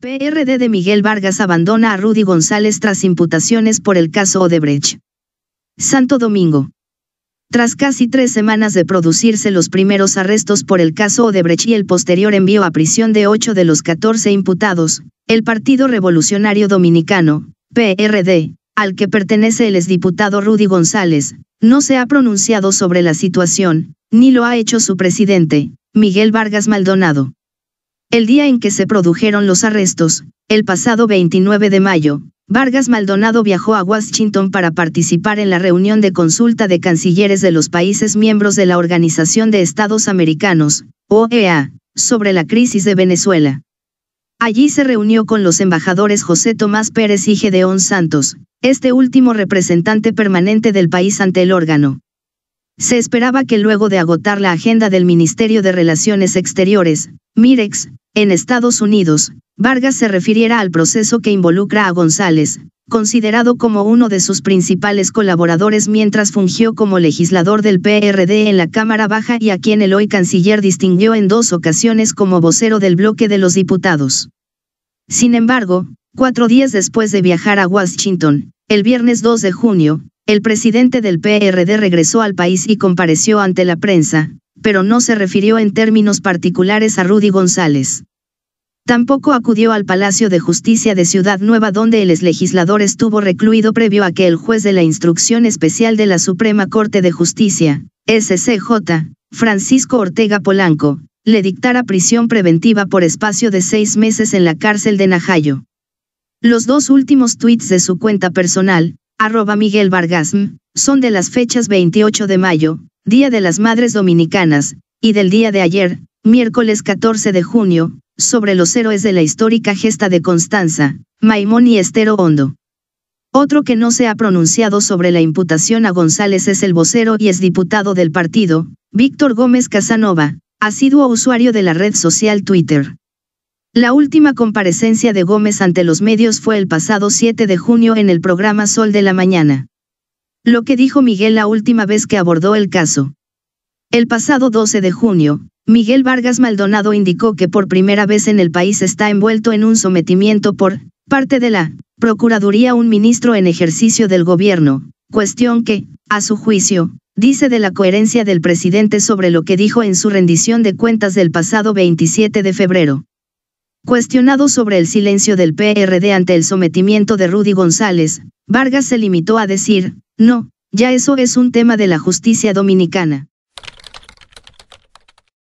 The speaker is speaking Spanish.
PRD de Miguel Vargas abandona a Rudy González tras imputaciones por el caso Odebrecht. Santo Domingo. Tras casi tres semanas de producirse los primeros arrestos por el caso Odebrecht y el posterior envío a prisión de ocho de los 14 imputados, el Partido Revolucionario Dominicano, PRD, al que pertenece el exdiputado Rudy González, no se ha pronunciado sobre la situación, ni lo ha hecho su presidente, Miguel Vargas Maldonado. El día en que se produjeron los arrestos, el pasado 29 de mayo, Vargas Maldonado viajó a Washington para participar en la reunión de consulta de cancilleres de los países miembros de la Organización de Estados Americanos, OEA, sobre la crisis de Venezuela. Allí se reunió con los embajadores José Tomás Pérez y Gedeón Santos, este último representante permanente del país ante el órgano, se esperaba que luego de agotar la agenda del Ministerio de Relaciones Exteriores, Mirex, en Estados Unidos, Vargas se refiriera al proceso que involucra a González, considerado como uno de sus principales colaboradores mientras fungió como legislador del PRD en la Cámara Baja y a quien el hoy canciller distinguió en dos ocasiones como vocero del bloque de los diputados. Sin embargo, cuatro días después de viajar a Washington, el viernes 2 de junio, el presidente del PRD regresó al país y compareció ante la prensa, pero no se refirió en términos particulares a Rudy González. Tampoco acudió al Palacio de Justicia de Ciudad Nueva donde el legislador estuvo recluido previo a que el juez de la Instrucción Especial de la Suprema Corte de Justicia, SCJ, Francisco Ortega Polanco, le dictara prisión preventiva por espacio de seis meses en la cárcel de Najayo. Los dos últimos tweets de su cuenta personal, arroba Miguel Vargasm, son de las fechas 28 de mayo, Día de las Madres Dominicanas, y del día de ayer, miércoles 14 de junio, sobre los héroes de la histórica gesta de Constanza, Maimón y Estero Hondo. Otro que no se ha pronunciado sobre la imputación a González es el vocero y exdiputado del partido, Víctor Gómez Casanova, asiduo usuario de la red social Twitter. La última comparecencia de Gómez ante los medios fue el pasado 7 de junio en el programa Sol de la Mañana. Lo que dijo Miguel la última vez que abordó el caso. El pasado 12 de junio, Miguel Vargas Maldonado indicó que por primera vez en el país está envuelto en un sometimiento por parte de la Procuraduría un ministro en ejercicio del gobierno, cuestión que, a su juicio, dice de la coherencia del presidente sobre lo que dijo en su rendición de cuentas del pasado 27 de febrero. Cuestionado sobre el silencio del PRD ante el sometimiento de Rudy González, Vargas se limitó a decir, no, ya eso es un tema de la justicia dominicana.